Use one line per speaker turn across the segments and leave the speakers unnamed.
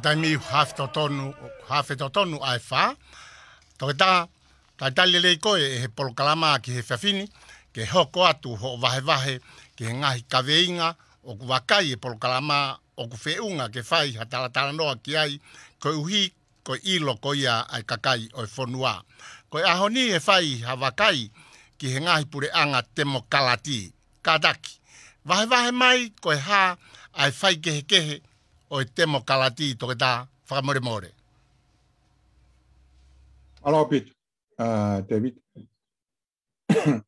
taimi hafe to tonu, hafe to tonu ai wha. Tō ke tā, tali lei koe e por polo kalama ki he whawhini, ke hoko atu ho wahe wahe ki he ngahi kaveinga o ku wakai e polo kalama o ku fe whiunga ke whai ha talatala noa ki ai ko uhi ko ilo ko ia ai kakai o i Ko e ahoni e fai ha wakai ki he ngahi pure anga temo kalati, kātaki. vahe wahe mai ko ha hā ai whai kehe kehe o e temo kalati to ke whakamore more.
Aloha pit, uh, ah, David.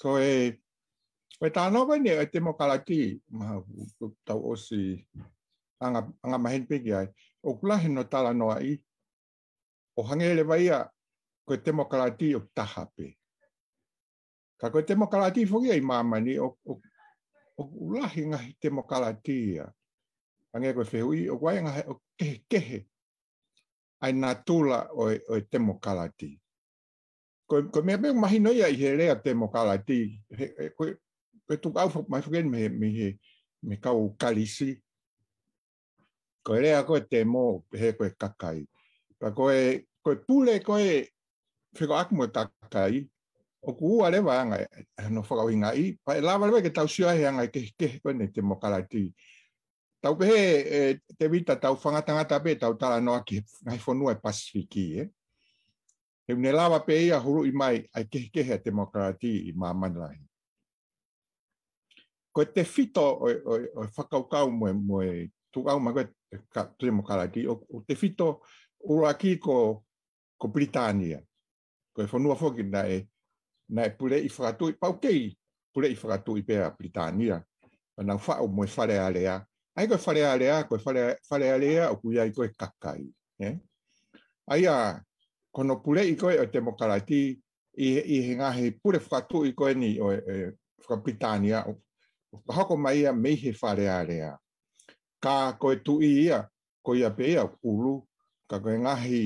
so e, e ta anawa ni o e temo kalati, maha tau o si anga, anga mahen pegi ai, o kulahin no tala noa i, o hangele vai a ko e temo kalati o taha pe. Ka ko e temo kalati fogi ai mamani, o, o, o lahi ngahi temo kalati ai pange ko fe ui o wai nga ke ke ai na tula o o temo kalati ko ko me me mai no ia ihere a temo kalati ko ko tu ka fo mai fugen me me me ka o kalisi ko ere a ko temo he ko kakai pa ko e ko pule ko e fe ko akmo takai o ku ale va nga no fo wi nga i pa la ba ke tau sio ai nga ke ke ko ne temo kalati tau pe he e, te vita tau whangatangata pe tau tala noa ki ngai whanua e Pasifiki e. Eh? He une lava pe ia huru i mai ai kehekehe a demokrati i mamanlahi. Ko te fito o, o, o whakaukau mo moe tukau mako e demokrati, o, te fito ura ki ko, ko Britania. Ko e whanua whoki na e, na e pule i whakatui, pau kei pule i whakatui pe a Britania. Nau whao moe whare a lea, ai koe whare alea, koe whare, whare alea, o kuia i koe kakai. Eh? Ai a, kono pule i koe o te mokarati, i, i he ngahe pure whakatu i koe ni o e, whakapitania, o whakako mai a mei he whare alea. Ka koe tu i ia, koe ia pēia kulu, ka koe ngahi,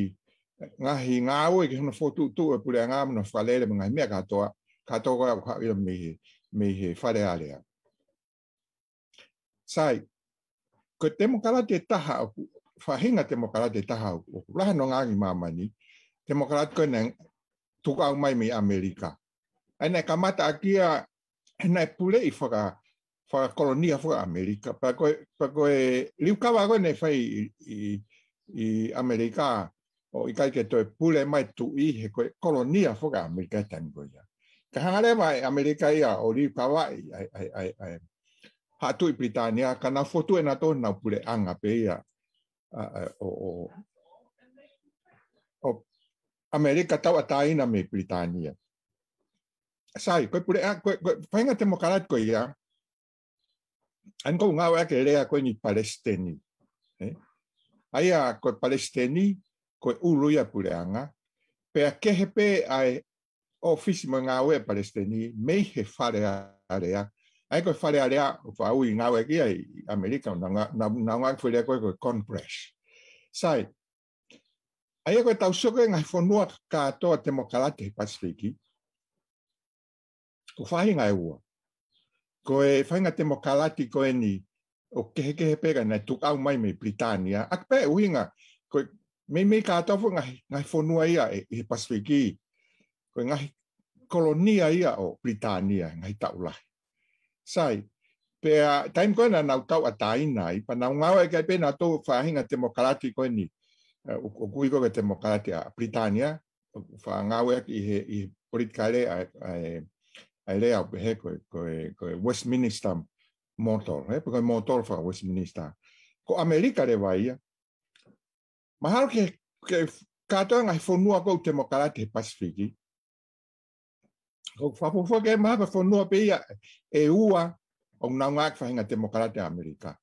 ngahi ngāo e ki hana fōtu tu e pule a ngā mana whalele mga mea katoa, katoa koe a kua ia mei he, whare alea. Sai, ko te kala te taha aku, whahinga te mokara te taha aku, raha no ngāngi ni te mokara te koe tuka au mai mi Amerika. Aina ka mata akia, aina pule i whaka, whaka kolonia whaka Amerika, pa ko pa koe, liu kawa koe nei whai i, i Amerika, o i kai kaike toi pule mai tu i he koe kolonia whaka Amerika e tan koe ia. Ka hangare mai Amerika ia o liu kawa ai, ai, ai, ai, ha tu i Britania kana fotu e na to na pure anga pe ia o o o America tau atai na me Britania sai ko pure ko fainga te mokarat ko ia an ko nga wa ke ko ni palestini eh aia ko palestini ko ulu ia pure anga pe a ke hepe ai ofisi mo nga wa palestini me he fare area ai ko fare area fa u inga we ki ai america na na na ko fere ko ko compress sai ai e ko ta so ko ngai fonu ka to te mo kala te pasiki ko fa inga e wo ko e fa inga te kala ti ko ni o ke ke pega na tu au mai me britania ak pe u inga ko me me ka to fo ngai ngai fonu ai ai e, e pasiki ko ngai kolonia ia o britania ngai ta ulai sai pe a time ko na na tau a tai nai pa na nga wa e kai pe na to fa hinga demokratiko ni eh, o kui ko ke demokratia britania fa nga wa e ki he i politikale a a lea o pehe ko ko westminster motor he pe ko motor fa westminster ko america le vai mahalo ke ke katoa ngai fonua ko demokratia pasifiki ko fa fo fo ke ma fo no pe ia e ua o na nga fa nga demokrata amerika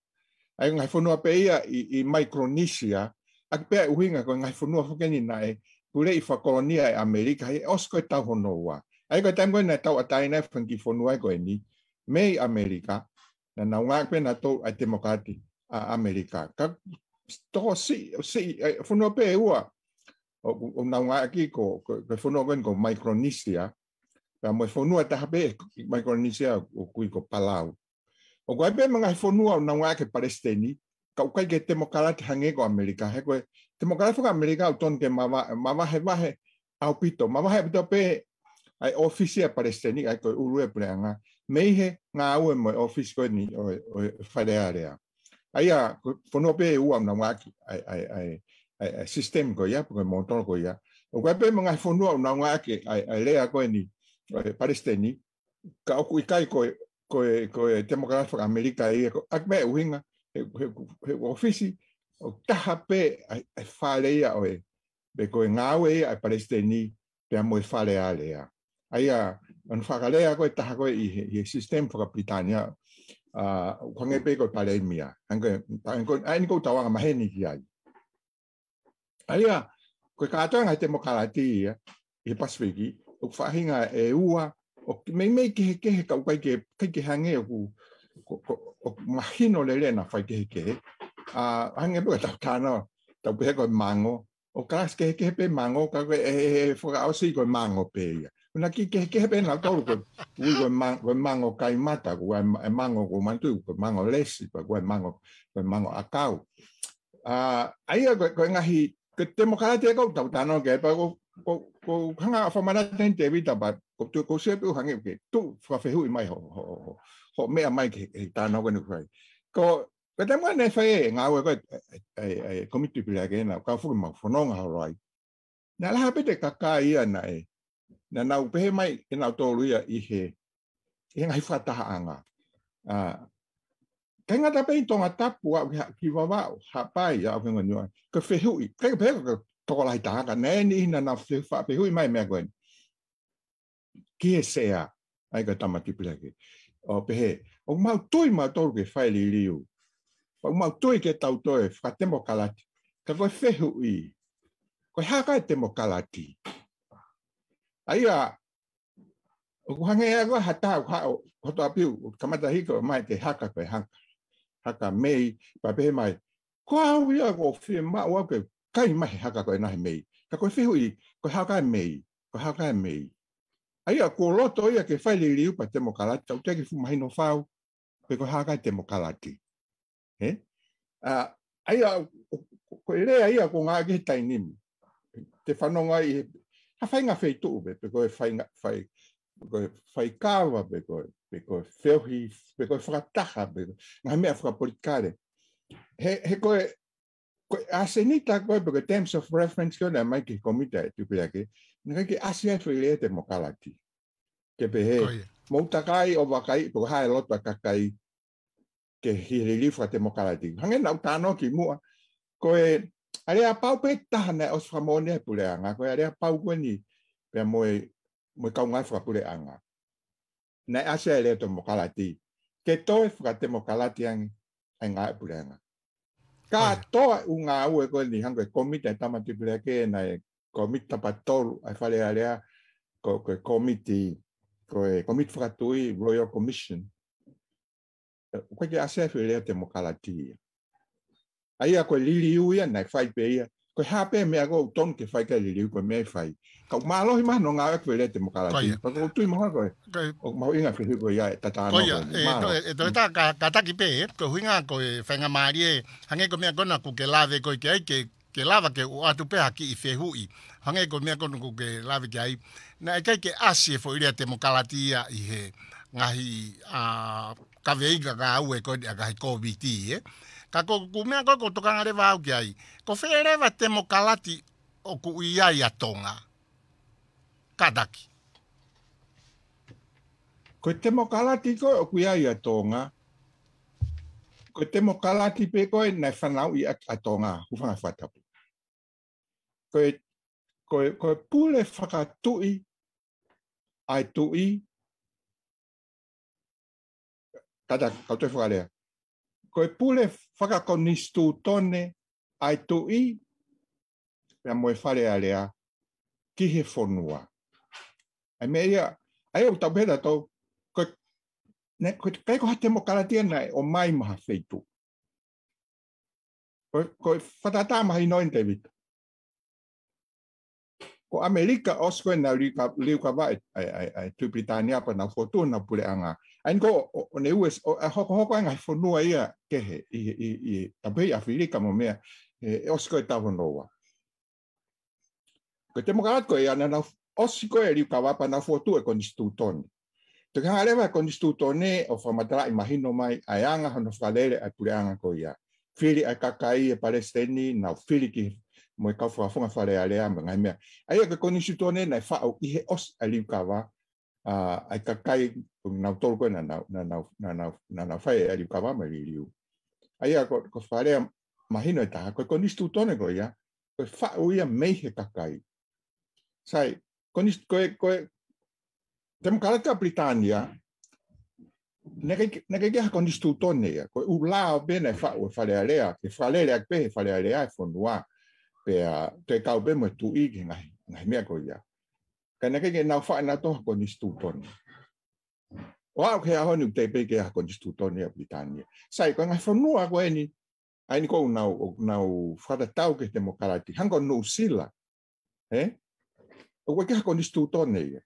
ai nga fo no pe ia i, i micronesia a ke pe ui nga ko nga fo no fo ke ni nai pure i fa kolonia e amerika e osko e ta hono wa ai ko tem ko na ta ta ina fo ki fo no ai ko ni me amerika na na nga pe na to a demokrati a amerika ka to si si fo no pe e ua o, o na nga ki ko ko fo no ko micronesia pa mo fo nua ta habe mai ko ni sia o kui ko palau o ko be manga fo nua na wa ke palestini ka ka ke te mo kala te hange ko amerika he ko te mo kala fo ka amerika o ton ke mama mama he ma he au pito mama he pito pe ai ofisi a e palestini ai ko ulue pranga me he nga au e mo ofisi ko ni o fare area ai a fo nua pe e u am na wa ki ai ai ai ai sistem ko ya ko motor ko ya o ko be manga fo nua na wa ke ai ai le a ko ni palestini ka oku i kai ko ko ko demografia america i e ko akme winga e he ofisi o tahape pe a fale ia be ko ngawe a palestini pe mo fale alea ai a an fale ia ko taha ko i i sistem fo britania a kwange pe ko pale mia hanga ko ai ko tawa ma heni ki ai ai a ko ka ngai temo tanga demokrati i pasfiki o whahinga e ua, o mei mei kehe kehe ka ukai ke, kai ke hange o ku, o mahino le lena whai kehe kehe, a uh, hange pua tau tāna, tau pehe koe mango, o karas kehe kehe pe mango, ka koe e he he whaka ausi koe mango pe ia. Una ki kehe kehe pe nau tau koe ui koe mango kai mata, koe mango koe e mantu, koe mango lesi, koe mango, koe mango akau. Uh, aia koe, koe ngahi, koe demokarate e kou tau tāna o kei, ko ko hanga fa mana ten te vita ba ko tu ko se pu hanga ke tu fa fe hu mai ho ho ho me a mai ke ta no ko ko ko pe te mo ne fa e nga we ko ai e, ai e, e, komitu pu la ke na ka fu ma fo no nga ho rai na la pe te ka ka i ana e na na u pe mai e na to lu ya i he e nga fa ta anga a tenga ta pe tonga tapu ki va va ha pai ya ko ngi ko fe hu ke pe ko toko lahi tahaka, nei ni hina na fiu whape, hui mai mea koe. Ki e sea, ai ka tamati pleke. O pehe, o mau tui mau toru ke whaili liu. O mau tui ke tau toi, whaka temo kalati. Ka koe fehu i. Koe haka e temo kalati. Ai a, o kuhange e agoa hata, hoto apiu, kamata hiko, mai te haka koe haka. Haka mei, pa pehe mai, Ko hui a kou whi mā wau kai mai he haka koe nahi mei. Ka koe whihu i, koe haka e mei, koe haka e mei. Ai a kua loto ia ke whai li riu pa te mo kalati, tau teki fumahi no whau, pe koe haka e te mo kalati. He? Uh, ai a, koe rea ia ko ngā ke tai nimi. Te whanonga i, ha whai ngā whai tuu be, pe koe whai, whai, koe whai kāwa pe koe, pe koe whewhi, pe koe whakataha, pe koe, ngā mea whakapolitikare. He, he koe, ase ni ta ko be terms of reference ko na mai e e ki komita tu pe ake ni ke ase a fo ile te mokala ki ke be he mo ta kai o ba kai ko hai lot ba kai ke hi relief a te mokala ki hangen na ta no ki mu ko e ale a pau pe ta na e os fa mo ne pu le anga ko ale a pau ko ni pe mo e mo ka un afra pu le anga na ase ile te mokala ki ke to e fra te mokala ti an anga pu le anga ka toa unga au e koe ni hanko e komite tamati pira ke na e komite tapatolu ai fale alea ko ko komite ko e komite fratui royal commission e, ko ke asefu lea te mokalati ia ai a koe lili uia na e fai pe ia ko hape me ago ton ke fai ka le le ko me fai ka ma lo hima no nga ko le te mo ka la ti pa ko tu mo ha ko o ma inga fi ko ya ta ta no e
to ta e, e, ka ka ta ki pe ko hinga ko fa nga ma rie hange ko me ko na ku ke la de ko ke ai ke ke lava ke o atu pe aki i fe hui hange ko me ko no ku ke la ve ke ai na e kai ke asi fo ile te mo ka la ti ya i he ngahi a ka veiga ka aue ko dia ka ko vi ti e ka ko ku mea ko ko tokanga re vau ki ai. Ko where va te mo kalati o ku ia i a tonga.
Kadaki. Ko te mo kalati ko o ku ia i a tonga. Ko te mo kalati pe ko e nai whanau i a tonga. Hufanga whatapu. Ko e ko e ko e pule whakatui ai tui. Kadaki, kautoi whakalea ko e pule whaka ko nistu tone ai tu i pia moe fare alea ki he whonua. Ai me ai au tau pera to ko e Ne, ko te kaiko hate mo karatia nai o mai maha feitu. Ko, ko e whatata maha inoin te Ko Amerika osko na nga liu ka vai, ai, ai, ai, tu Britania pa na fotu na pule anga, anh có nếu us họ họ có anh phone nua ia ke he i i i abe afrika mo mea e osko tavo noa ko temo gat ko ia na osko e riu kava pa na foto e con istutone to ka leva con istutone o famatra imagino mai ayanga hono falere a pureanga ko ia fili a kakai e palestini na fili ki mo ka fofa fonga fale ale amba ngai mea ai ko con istutone na fa o i he os aliu kava a ai kakai pung nau tol koe na na na nau na nau na nau fai ari kawa mai riu ai a ko ko fare mahino ta ko ko nistu tone ko ia ko fa uia mei he kakai sai ko ni ko ko tem kala ka britania Nekä nekä kun istuu tonne ja kun ulla on bene fa u fale alea ke fale alea pe fale alea fonua pe te kau be mo tu i ngai ngai mea ko ia kai na kege nau fa'a na toha ko nistu toni. O au kei ahoni u teipei kei ha ko nistu toni a Britannia. Sai, ko ngai whanua ko eni, aini kou nau, nau whadatau ke te mokarati, hango nu sila, he? O koe kei ha ko nistu toni ia.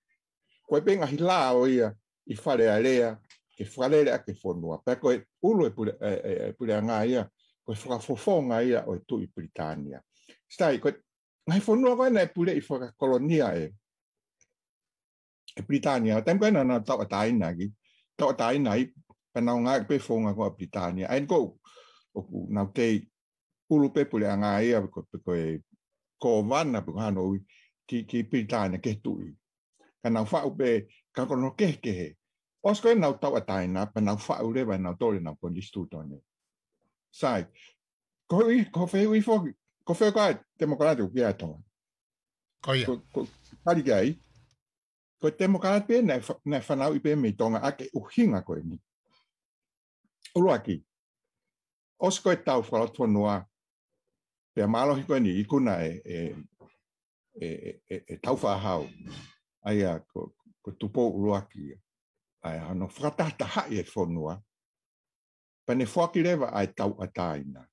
Koe pe ngahi la o ia i whare a rea, ke whalere a ke whanua. Pea koe ulu e pule, e, e, e pule a ngā ia, koe whakafofo ngā ia o i tu i Britannia. Sai, koe ngai whanua ko eni e pule i whakakolonia e, Britania tem ko na na tau atai na gi tau atai na i panau nga pe fo nga ko Britania ai ko o na te ulu pe pule nga ai ko ko ko van na ko hano ki ki Britania ke tu i kana fa upe ka ko no ke ke he os ko na tau atai na panau fa ule ba na to le na ko ni stu to ne sai ko i ko fe i fo ko fe ko democratic pia to ko ya ko ka ri ai ko te mo kāt pē nā whanau i pē me tonga ake uhinga koe ni. Uruaki, os koe tau whalotua noa, pē mālohi koe ni i kuna e, e, e, e, e tau whahau, ai a ko, ko tupo uruaki, ai a no whakatahta hae e whanua, pa ne whaki rewa ai tau ataina,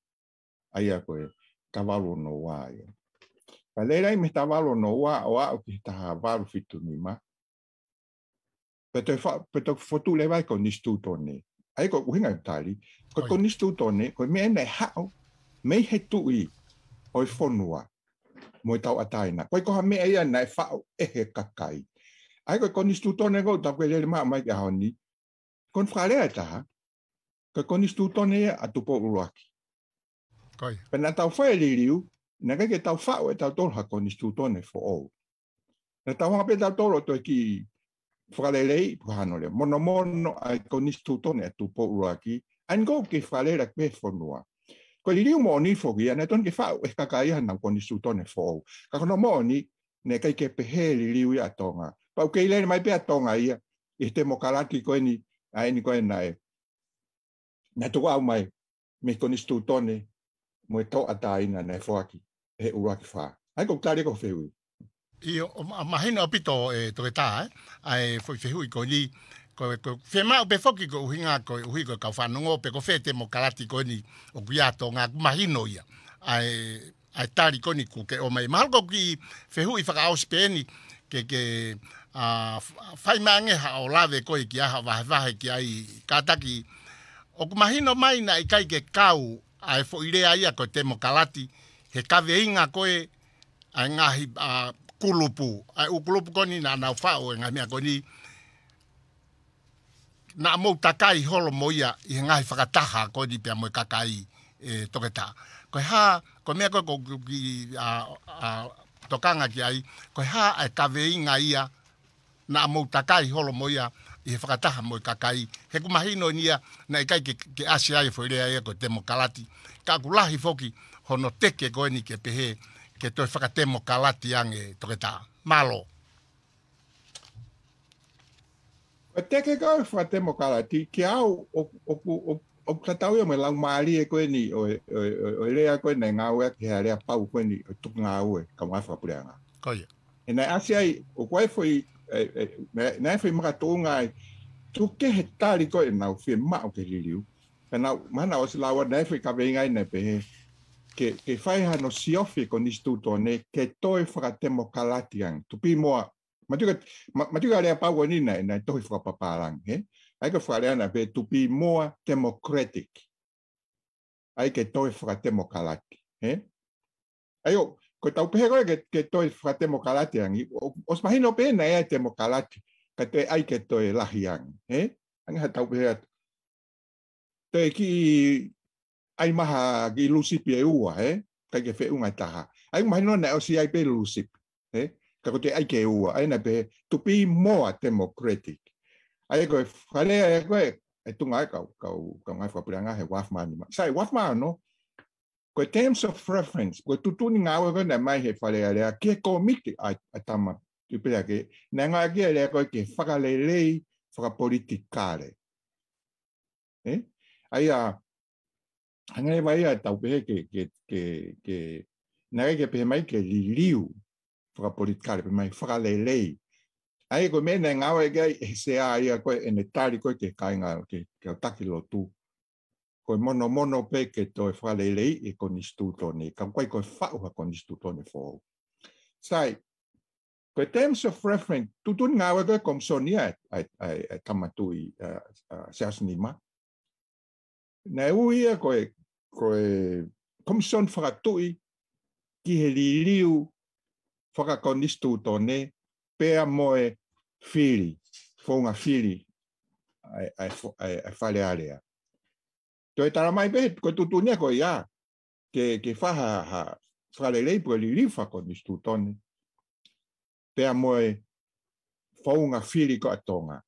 ai a koe kawalo no wāia. Pa leirai me tawalo no wā, o au ki taha wāru fitu ni maa, peto fa peto fotu le vai con istu tone ai ko uhinga tali ko con istu tone ko me na ha me he tu i oi fonua mo tau ataina ko ko me ai na fa e he kakai ai ko con istu tone go ta quelle ma mai ga honi kon frale ata ha ko con istu tone a tu po ruaki kai pena tau fa li riu na ke tau fa o tau tol ha con istu tone fo o na tau ha pe tau tol to ki whakalelei, pukahano le, mono mono a tu konis tūtone and go ke a ngō ki whalera kwe whonua. Ko i riu mōni whoki, a netoni ki whau e kakai hana u konis tūtone whou. Ka kono mōni, ne kai ke pehe li riu i atonga. Pa uke i mai pe tonga ia, este te mokalaki ko eni, a eni ko ena e. Na tuku au mai, me konis tūtone, mo e tō ataina ne whoaki, he uraki fa Ai ko tāre ko fei
i o mahina opito e eh, to eta eh? ai foi fehu i koni ko ko fema o befoki ko uhinga ko uhi ko ka fanu o pe ko fete mo karati ni o guiato nga mahino ia ai ai tari koni ku ke o mai mal ko ki fehu i faka auspeni ke ke a fai mange ha o lave ko ki ha va va ki ai kataki o ku mahino mai na i kai ke kau ai fo ia ko te mo karati ke ka veinga ko e ai ngahi a pulupu ai u kulupu koni na na fa o e nga mia koni na mo takai holo moia i nga fa ka taha ko di pe mo kakai e toketa ko ha ko mia ko ki a a tokanga ki ai ko ha ai ka vei nga ia na mo takai holo moia i fa ka taha mo kakai he ku mahino nia na kai ke asia ai foi rea e ko temo kalati ka kulahi foki hono teke ko ni ke pehe ke toi whakatemo ka lati ange toke tā.
Malo. Ko te ke kau whakatemo ka lati, ke au o, o, o, o, o katau e me lau maari e koe ni, o, o, o, koe nei ngā ue, ke hea lea pau koe ni, o tuk ngā ue, ka mga whakapurea ngā. Koe. E nei ase ai, o koe fwoi, e, e, nei fwoi maka tō ngai, tu ke he tāri koe e nau, fie mao ke liriu. Pena, mana o si lawa nei fwoi ka vengai nei pehe, ke ke fai ha no siofi kon istuto ne ke toi fra temo kalatian tu pi mo ma tuga ma tuga le pa woni na na toi fra paparang he ai ke fra le na pe tu pi mo democratic ai ke toi fra temo kalak he ai o ko tau pe ke ke toi fra temo kalatian os mahi no pe na e temo kalak ka te ai ke toi lahian he ang ha tau pe te ki ai maha ki lusi pi e ua, he? Kai ke whee ungai taha. Ai mahi nona o si ai pe lusi pi, he? Ka kote ai ke ua, ai na pe to be more democratic. Ai e koe, whare ai e koe, e tunga ai kau, kau, kau ngai whapuranga he waf maani ma. Sai, waf maa no? Koe terms of reference, koe tutuni ngā ua gana mai he whare ai rea, ke komiti ai, ai tama. Tupira ke, nā ngā kia rea koe ke whakalelei, whakapolitikare. Eh? Ai a, uh, hangare wai a tau pehe ke, ke, ke, ke, nare ke pehe mai ke li liu whaka politikare pehe mai whaka lei lei. Ai koe mene ngawa e gai he se a ia koe e ne tari koe ke kainga ke, ke otaki lo tu. Koe mono mono pe ke toi whaka lei lei e konistu tone. Ka koe koe whauha konistu tone whau. Sai, koe terms of reference, tutun ngawa koe komsonia e, e, e, e tamatui uh, uh, seasnima. Nei ui ia koe ko e komision whakatui ki he liriu whakakonistu tone pēa moe whiri, whaunga whiri ai, ai, ai, ai Tō e tara mai pēhe, koe tutu nea koe ia, ke, ke whaha ha whalelei pua li rifa ko nistu tone, pēa moe whaunga whiri ko atonga.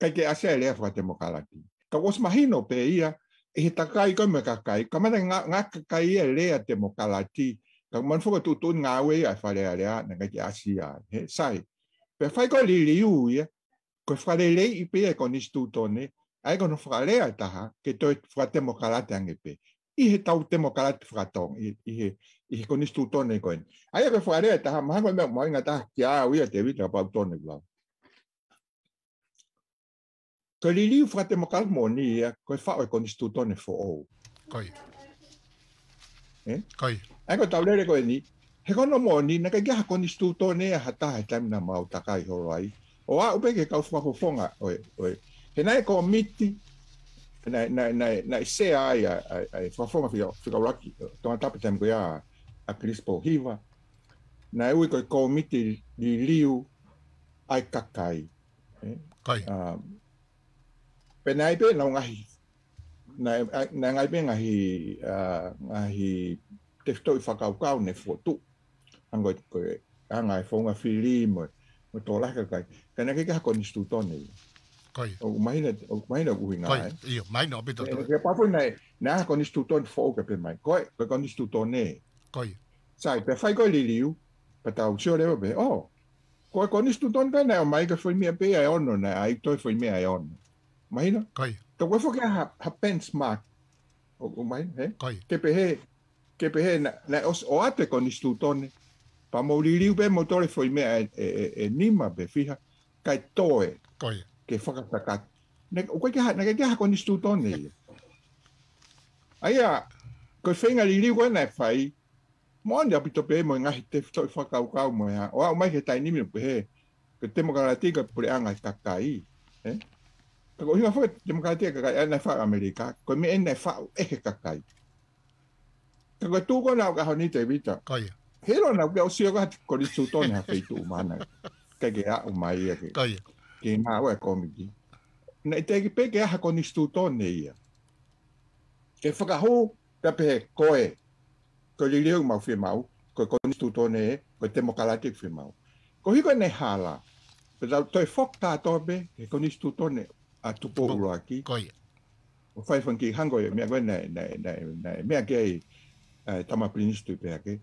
Kei ke asea e lea whate mokalati. Ka wos mahino pē ia, he takai ko me kakai ka mana nga nga e le te mo kalati ka man fo tu tu nga we a fa le a le a na ga ti he sai pe fai ko li li u ye ko fa le le i pe ko ni stu to ne ai ko no fa le a ta ke to fa te mo kalati an pe i he tau te mo kalati fa ton i he i he ko ni stu to ne ko ai ko fa le a ta ma ko me mo nga ta ki a u ye te vi ka pa to ne blau Ko li li fu te makal mo ni ya ko fa o e kon istuto ne fo o. Koi. Eh? Koi. E ko tablere ko ni. He ko no mo ni na ka ga kon istuto ne ha ta ha e tam na mau ta kai ho rai. O a u ke ka fu fonga o o. He nai ko miti. Na na na na se ai ai fa fonga fi fi ka raki. To ta pe tam ko ya a crispo hiva. Na u ko ko miti li liu ai kakai. Eh? Koi. Ah. Uh, penai pe na ngai na na ngai pe ngai ngai te sto i fakau kau ne fotu ango ko anga fo nga fili mo mo to la ka kai kana ke ka kon stu to ne kai o mai na o mai na ku hinga i mai na bito to ke pa fo na na kon stu to fo ka pe mai kai ka kon stu to ne kai sai pe fai ko li liu pa ta ucio le oh ko kon stu to ne na mai ka fo mi pe ai ai to fo mi ai maina kai Te we for ha ha pens ma. o o mai he kai ke pe he ke pe na, na os o ate con istutone pa moliriu be motore foi me e, e, e, e, nima be fija kai toe kai ke foka taka Na o ke ha na ke ha con istutone aia ko fenga liriu ko na fai Mon ya pito pe mo nga hite fto fa ka ka mo ya. O mai ke tai ni mi pe. Ke temo ka la tika anga ka Eh? Ako hina foi jam kai te kai ana fa Amerika. Ko me ana fa e ka kai. Ka ko tu ko na ka honi te vita. Kai. Hero na ka osio ka ko ri tu to na fei tu mana. Ka ke a mai e. Kai. Ke ma wa ko mi. Na te ki pe ke ha ko ni tu to ne ia. Ke fa ka ho ka pe ko e. Ko li leo ma fi mau. Ko ko ni tu to ne ko te mo kala te fi mau. Ko hi ko ne hala. Pero toi fok ta tobe, ke konistuto ne a tupo uraki. Koi. O fai whanki hango e mea koe, nai, nai, nai, nai, mea ke ai uh, eh, tamaprinistu pe ake.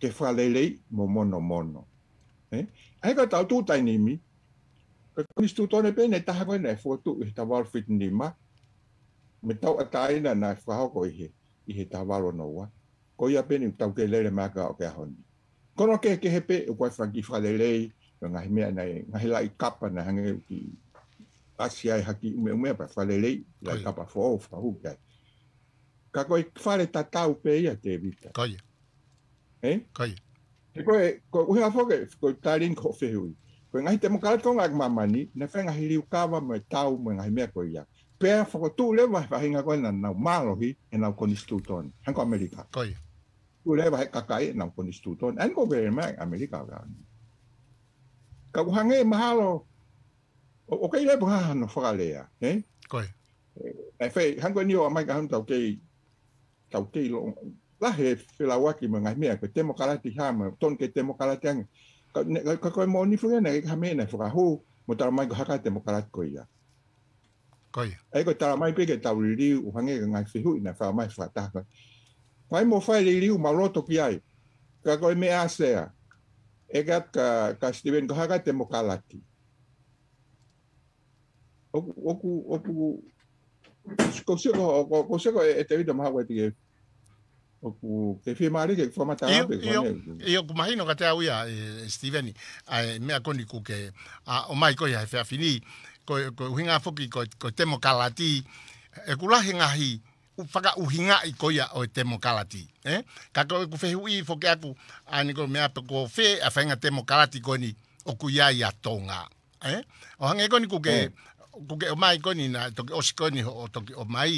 Ke whalelei mo mono mono. Eh? Ai ka tau tūtai nimi. Ka kumistu tōne pe, nei taha koe nei fōtu i ta waro fit nima. Me tau a taina na whahoko i he, i he ta waro no wa. Ko ia pe ni tau ke lele maka o ke ahoni. Kono ke ke hepe, u koe whanki whalelei, ngahi mea nei, ngahi lai kapa na hangi uki. asiai haki ume ume pa fale lei la kapa fo fa hu kai ka ko fale ta tau pe ia te vita kai eh kai te ko ko u ha fo ke ko tarin ko fe hui ko ngai te mo ka ko ngak mamani na fe ngai liu ka wa me tau me ngai me ko ia pe fo ko tu le wa fa hinga ko na na malo hi e na ko ni stuton han ko amerika kai tu le wa ka kai na ko ni stuton an ko ve me amerika ga ka ko hange mahalo o, o kei lai po haha no whakalea, he? Koe. E eh, whei, hanko e nio a mai ka hanta o kei, tau kei lo, lahe whela waki mo ngai mea, koe temo karati hama, ton kei temo karati anga. Ka, koe mo ni fuga na, ha mea na whakahu, mo tala mai ko haka temo karati koe ia. Koe. E koe tala mai peke tau ririu, u hange ka ngai whihu ina whao mai whataha koe. Mai mo whai ririu ma roto ki ai, ka koe mea asea, Egat ka, ka, ka Steven ko haka temo karati oku oku oku ko se ko ko se ko e, e te vita mahawe te oku te fi mari ke fo mata ape ko ne
io ko imagino ka te au ya e, e steven a me a ke o mai ko ya fe a ko hinga foki ko ko e kula hinga hi faka uhinga i ko ya o te eh ka ku fe hui fo aku a ko me fe a fa ko ni o ku tonga eh o hanga ke eh ku o mai koni na toki o koni ni o toki o mai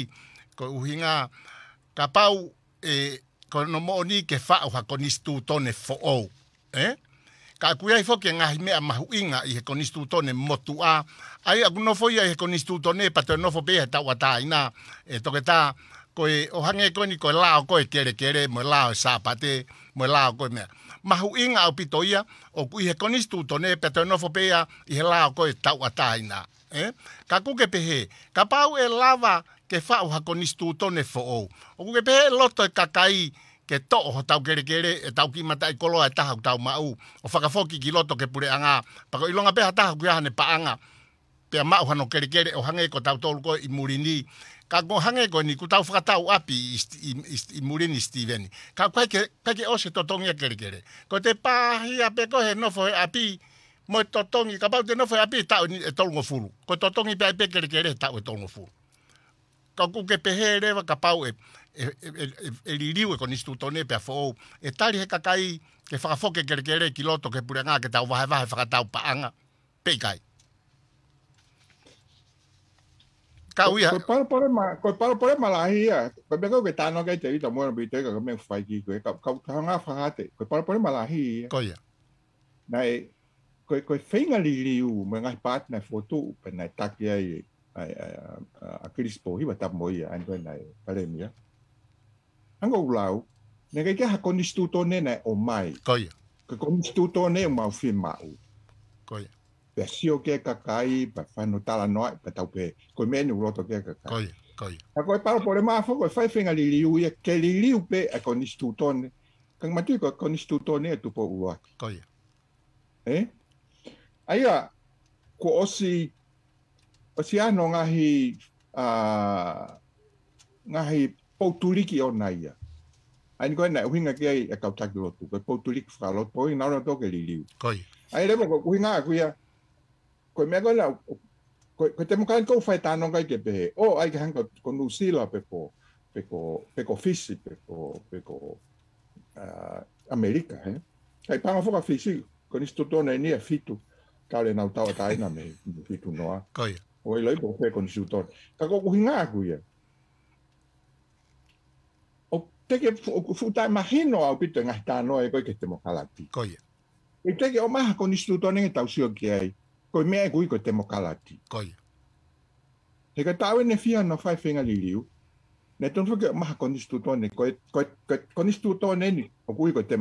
ko uhinga ka pau e ko no mo ni ke fa o ha koni stu tone fo o eh ka ku ai fo ke nga hime a mahu inga i he koni stu tone motu a ai aku no fo ya he koni stu tone pa te no fo pe ta wa ta ina e toke ta ko e o hange koni ko lao ko e kere kere mo lao e sa pate mo lao ko me mahu inga o pitoia o ku he koni stu tone pa te no fo pe ia i he lao ko e ta wa ta ina eh? ka kuke pehe, ka pau e lava ke whao hako nistu ne fo o. O kuke pehe loto e kakai ke to o tau kere kere e tau ki mata i koloa e taha tau mau. O whakafoki ki loto ke pure anga, pako ilonga peha taha kui ahane pa anga. Pea mau hano kere kere o hange ko tau tolu i muri ni. Ka ngō hange ko ni ku tau whakatau api i, i, i, i muri ni Steven. Ka kwa ke, kwa ke ose to tongia kere kere. Ko te pa pahi pe ko he no he api. Ape mo totongi ka pau tena fa api ta ni e tolu ngo fulu ko totongi pe pe kere kere ta o e tolu ngo fulu ka ku ke pe he re ka pau e e e e e con e istu tone pe fo e tali he kakai ke fa fo ke kere kere kiloto ke pura nga ke ta va va fa ta pa anga
pe kai ka u ya ko pa pa ma ko pa pa ma la hia pe pe ko ke ta no ke te vita mo bi te ka me fa ki ko ka ka nga fa ko pa pa ma la hia ko ya nai koe koe whainga li liu me ngai pāt nei whotu pe nei taki ai ai a kirispo hiwa tap mo ia anto nei paremia. Anga ulau, ne kai kia hakoni stuto ne nei o mai. Koia. Ka koni stuto ne o mau whi mau. Koia. Pea sio kia kakai, pa whanu tala noa, pa tau pe, koe menu roto kia kakai.
Koia. coi
Ka koe paro pore mafo, koe whai whainga li liu ia, ke li liu pe a koni stuto ne. Kang matui koe koni stuto ne e tupo uaki. Koia. Eh? aia ko osi osi ano ngahi uh, ngahi pouturiki o na ia. Ai ni koe na uhinga ki ai e kautaki lotu. Koe pouturiki whaka poi na ora toke li liu. Koi. Ai rebo ko uhinga a kuia koe mea koe na koe, koe temo kai kou whae tāno ngai ke pehe. O ai ke hanko ko nu sila pe ko pe ko pe ko fisi pe ko pe ko uh, Amerika he. Ai pāngafoka fisi ko nisi tutone ni a fitu ka le nau tau atai na me pitu noa. Koi. O i loipo fe koni su Ka koko hinga aku ia. O teke futai mahino au pitu ngai tānoa e koi ke te mokalati. Koi. E teke o maha koni su tori nge tau sio ki ai. Koi mea e kui koi te mokalati. Koi. He ka tau e ne fia no fai fenga li liu. Ne tonu fuke maha koni su tori nge koi koi koi koni su tori ni o kui koi te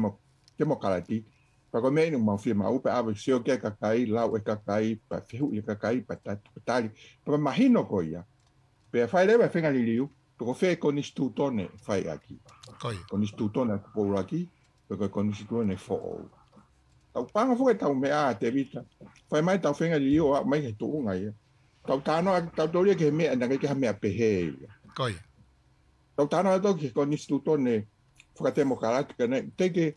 mokalati. Koi. Pa ko mei numa fi ma upe awe sio ke kakai, lau e kakai, pa fiu e kakai, pa tali. Pa mahino ko ia. Pe fai lewa fenga li que pe ko fe con istutone fai aki. Koi. Con istutone ko poura aki, pe ko con istutone fo ou. Tau panga fuke tau mea a te vita. Fai mai tau fenga li liu, mai ke tu unga ia. Tau tano, tau taulia ke mea, na ke ha mea pehe ia. Koi. Tau tano que ke con istutone, fukate mo karatu, ke ne, teke,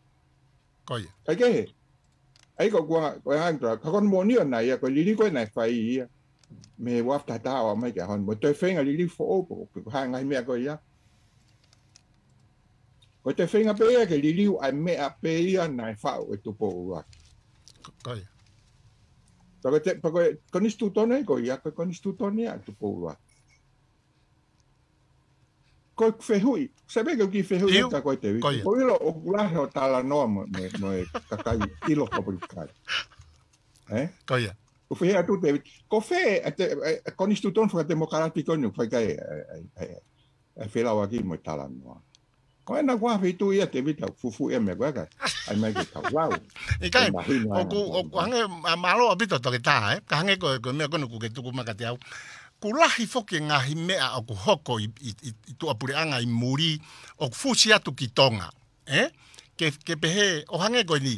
Coi. Cái cái ấy có qua cái hàng rồi, có con muốn nhiều này à, đi lý cái này phải à. Mẹ quá ta ta ở mấy cái hòn mà tôi phải đi lý phố của hàng ngày mẹ coi á. Cái tôi phèn ngay bé cái đi đi anh mẹ à bé à này phao ở tu bộ à. Coi. Pero que, pero con instituto no hay, con instituto no hay, tu pueblo. koe kwe hui. Se mei ki fe hui ka koe te wiki. Koe koe ilo o kulahe o tala noa me, me kakai ilo kopuri kai. Eh? Koe ia. O fe hea tu te wiki. Ko fe, koni stu ton fuka demokarati konyo, fai kai e fela waki mo tala noa. Ko ena kwa fe tu ia te wita fufu e me kwa kai. Ai mei ki kau wau. I kai, o ku hange, maalo o pito
toki taha, eh? Ka hange koe koe tu konu kuke tuku makati au kulahi foke ngahi mea a ku hoko i, i, i, i tu apureanga i muri o ku fusi atu ki tonga. Eh? Ke, ke pehe o hange koe ni,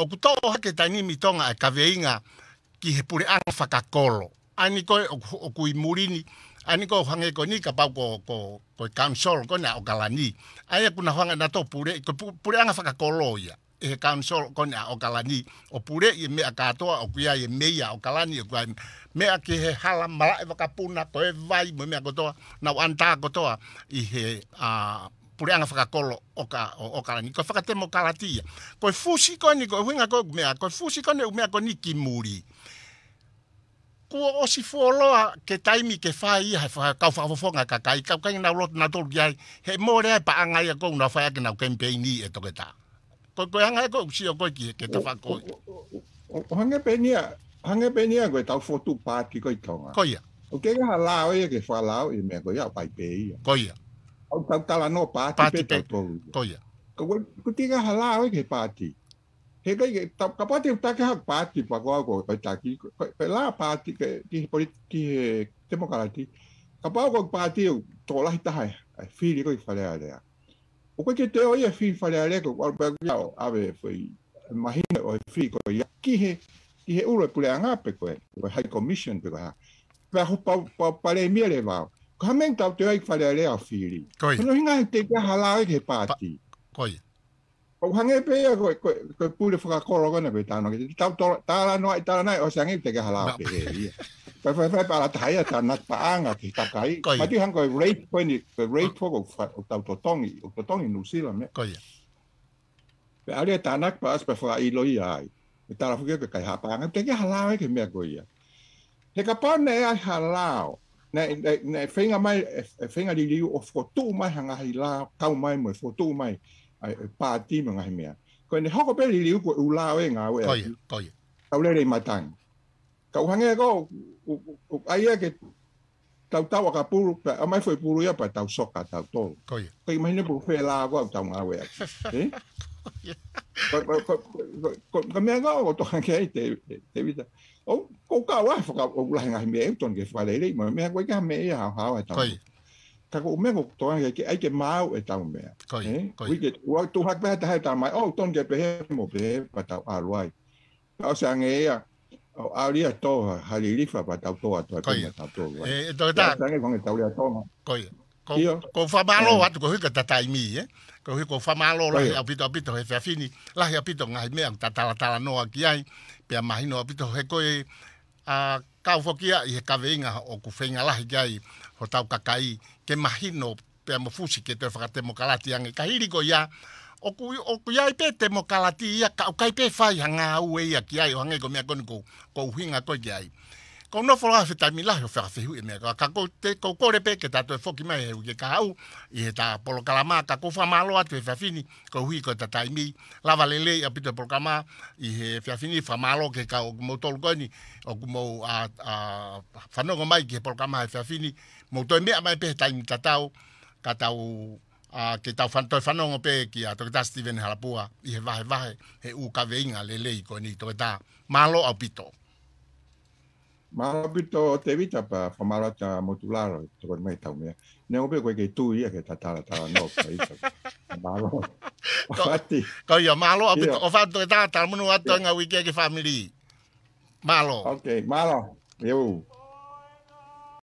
o ku tō hake tani mi tonga e kaveinga ki he pureanga whakakolo. Ani koe o, o ku i muri ni, ani koe hange koe ni ka pau ko, ko, ko i kamsoro koe na o kalani. Ani e na hanga na to pure, ko pureanga whakakolo ia. Yeah e council kone a okalani o pure i me a katoa o kuia i me a okalani o kuia me a ke he hala mala e wakapuna to e vai mo me a kotoa na wanta to i he a pure anga faka kolo o, ka, o, kalani karani faka temo karatia ko e fusi kone ko e huinga ko me a ko e fusi kone me a ko ni ki muri si osi fuoloa ke taimi ke whai ia he kau whakafofonga kakai kau kai ka lotu na tolu ki hai he mōrea pa angai a kou na whai ake nau kempeini e toketaa koi koi hanga ko si o koi ki ke ta fa koi
hanga pe ni hanga pe ni ko ta fo tu pa ki koi ta ko ya o ke ga la o ye ke fa la o me ko ya e pa pe ya ko ya o ta ta la no pa ki pe ko ko ya ko ku ti ga la o ke pa ti he ga ke ta ka pa ti ta ke ha pa ti pa ko ko pa ta ki pe la pa ti ke ti poli ti demokrati ka pa ko pa ti to la ta ha fi ri ko fa le a le a O koe ke te oia fi e whare a reko, kwa rupa kia o awe whi mahina o whi koe ia. Ki he, ki he ura kule a ngā pe koe, o hai commission pe koe ha. Pea ho pa, pa, pa re mire vau. Ko ha menga o te oia whare a reo whiri. Koi. Kono hinga he te kia halao e ke pāti. Koi. O hange pe ia koe, koe, koe pule whakakoro gana pe tāno. Tāra noa i tāra nai, o se hange te kia halao pe he. 快快快白啦！睇啊，但係打牙其搭計，咪啲香港 rate point 嘅 rate point 個就就當然就當然老師諗咧。係啊，有啲但係白白發依類係，但係佢嘅計下班，點解下撈佢咩鬼啊？佢個班你係下撈，你你你飛啊咪飛啊！你要我 photo 咪行啊係撈，溝咪咪 photo 咪係八啲咪係咩啊？佢哋學個俾你料個烏撈嘅牙嘅，可以可以，有你你咪等。ka uhange ko ai e ke tau tau ka puru pa amai foi puru ya pa tau soka tau to ko imagine bu fe la ko tau ma we eh ko ko me ga o to hange te te vita o ko ka wa fo ka o la ngai me e ton ke fa le le me me ga me ya ha ha e ta ko ka ko me ko to hange ke ai ke ma o ta me ko eh? ko ke wa to hak ba ta ha ta mai o ton ke pe mo pe pa ta a ruai ka o sa ngai o oh, aria to hali lifa pa tau to to eh, e ko ta to e to ta ta ngi ta aria to
ko ko eh? ko fa malo wat ko ka ta tai mi e ko ko fa malo la ya pito pito e fini la ya pito ngai me ta ta ta no aki ai pe ma hino pito he ko e a ka fo kia i ka venga o ku fenga la ya i ho tau ka kai ke ma hino pe mo fusi ke te fa te mo kalati ang ka hiriko ya oku oku ya ipe te mo kalati ya ka ka ipe fai hanga ue ya ki ai hanga ko me ko ko ko hinga ko ki ai ko no fo la fita mi la fo fa fi me ka ka ko te ko ko re pe ke ta to fo ki mai ke ka u i ta polo kalama ta ko fa malo a te fa fini ko hui ko ta tai mi la vale le ya pito polo kama i he fa fini fa malo ke ka o mo tol ko ni o mo a a fa no mai ke polo kalama fa fini mo to me mai pe ta mi ta tau ka tau a uh, ke tau fanto fano ngo pe ki a toketa Steven Halapua i he vahe vahe he u ka veinga le le i koe ni toketa malo au pito.
Malo pito te vita pa pamarata motularo to koe mei tau mea. Ne ngo pe koe ke tu ia ke tatara tala no pa iso. Malo. Fati. Ko
ia malo au pito. O fa toketa tala munu ato yeah. nga wiki ke family.
Malo. Ok, malo. Yeah.